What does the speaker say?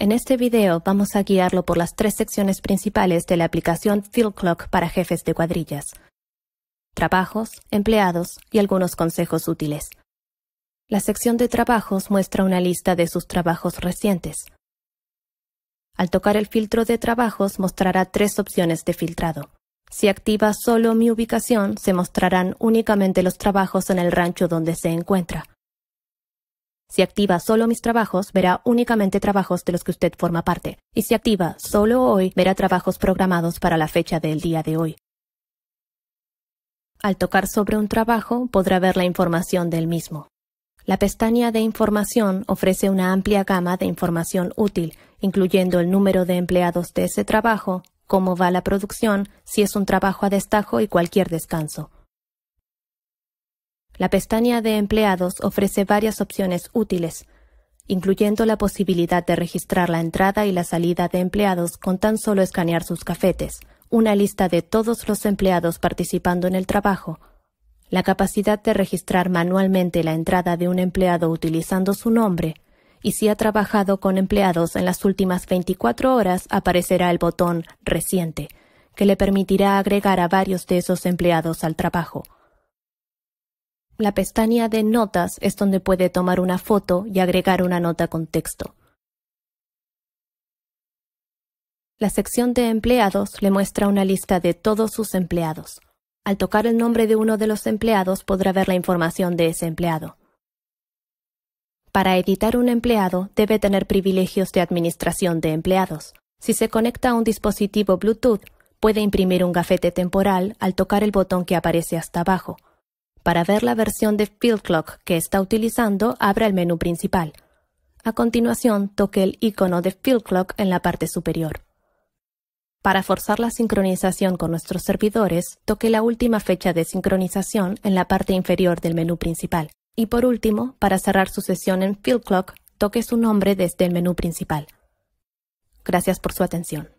En este video vamos a guiarlo por las tres secciones principales de la aplicación Field Clock para jefes de cuadrillas. Trabajos, empleados y algunos consejos útiles. La sección de trabajos muestra una lista de sus trabajos recientes. Al tocar el filtro de trabajos mostrará tres opciones de filtrado. Si activa solo mi ubicación, se mostrarán únicamente los trabajos en el rancho donde se encuentra. Si activa solo mis trabajos, verá únicamente trabajos de los que usted forma parte. Y si activa solo hoy, verá trabajos programados para la fecha del día de hoy. Al tocar sobre un trabajo, podrá ver la información del mismo. La pestaña de información ofrece una amplia gama de información útil, incluyendo el número de empleados de ese trabajo, cómo va la producción, si es un trabajo a destajo y cualquier descanso. La pestaña de empleados ofrece varias opciones útiles, incluyendo la posibilidad de registrar la entrada y la salida de empleados con tan solo escanear sus cafetes, una lista de todos los empleados participando en el trabajo, la capacidad de registrar manualmente la entrada de un empleado utilizando su nombre, y si ha trabajado con empleados en las últimas 24 horas aparecerá el botón Reciente, que le permitirá agregar a varios de esos empleados al trabajo la pestaña de Notas es donde puede tomar una foto y agregar una nota con texto. La sección de empleados le muestra una lista de todos sus empleados. Al tocar el nombre de uno de los empleados podrá ver la información de ese empleado. Para editar un empleado debe tener privilegios de administración de empleados. Si se conecta a un dispositivo Bluetooth, puede imprimir un gafete temporal al tocar el botón que aparece hasta abajo. Para ver la versión de Clock que está utilizando, abra el menú principal. A continuación, toque el icono de Clock en la parte superior. Para forzar la sincronización con nuestros servidores, toque la última fecha de sincronización en la parte inferior del menú principal. Y por último, para cerrar su sesión en Clock, toque su nombre desde el menú principal. Gracias por su atención.